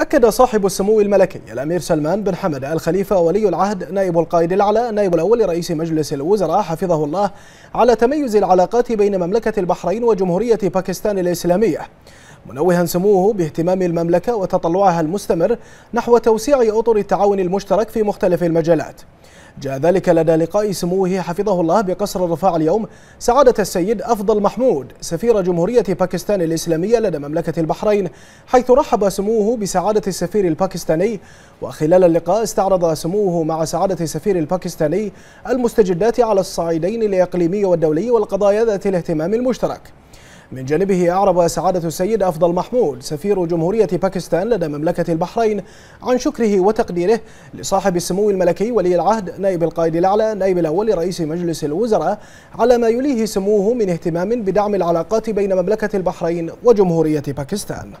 أكد صاحب السمو الملكي الأمير سلمان بن حمد الخليفة ولي العهد نائب القائد الأعلى نائب الأول رئيس مجلس الوزراء حفظه الله على تميز العلاقات بين مملكة البحرين وجمهورية باكستان الإسلامية منوها سموه باهتمام المملكة وتطلعها المستمر نحو توسيع أطر التعاون المشترك في مختلف المجالات جاء ذلك لدى لقاء سموه حفظه الله بقصر الرفاع اليوم سعادة السيد أفضل محمود سفير جمهورية باكستان الإسلامية لدى مملكة البحرين حيث رحب سموه بسعادة السفير الباكستاني وخلال اللقاء استعرض سموه مع سعادة السفير الباكستاني المستجدات على الصعيدين الإقليمي والدولي والقضايا ذات الاهتمام المشترك من جانبه أعرب سعادة السيد أفضل محمود سفير جمهورية باكستان لدى مملكة البحرين عن شكره وتقديره لصاحب السمو الملكي ولي العهد نائب القائد الأعلى نائب الأول رئيس مجلس الوزراء على ما يليه سموه من اهتمام بدعم العلاقات بين مملكة البحرين وجمهورية باكستان